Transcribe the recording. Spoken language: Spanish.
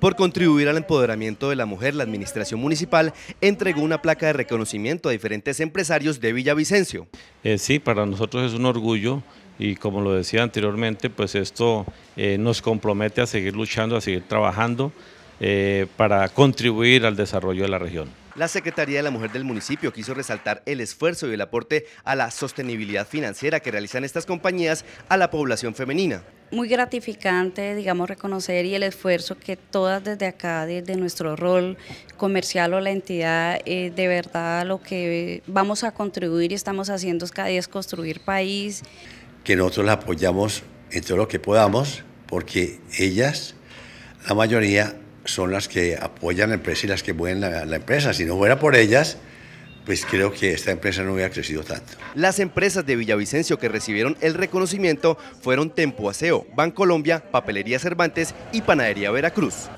Por contribuir al empoderamiento de la mujer, la administración municipal entregó una placa de reconocimiento a diferentes empresarios de Villavicencio. Eh, sí, para nosotros es un orgullo y como lo decía anteriormente, pues esto eh, nos compromete a seguir luchando, a seguir trabajando, eh, para contribuir al desarrollo de la región. La Secretaría de la Mujer del municipio quiso resaltar el esfuerzo y el aporte a la sostenibilidad financiera que realizan estas compañías a la población femenina. Muy gratificante, digamos, reconocer y el esfuerzo que todas desde acá, desde nuestro rol comercial o la entidad, eh, de verdad lo que vamos a contribuir y estamos haciendo cada día es construir país. Que nosotros la apoyamos en todo lo que podamos, porque ellas, la mayoría, son las que apoyan la empresa y las que mueven la, la empresa. Si no fuera por ellas, pues creo que esta empresa no hubiera crecido tanto. Las empresas de Villavicencio que recibieron el reconocimiento fueron Tempo Aseo, Bancolombia, Papelería Cervantes y Panadería Veracruz.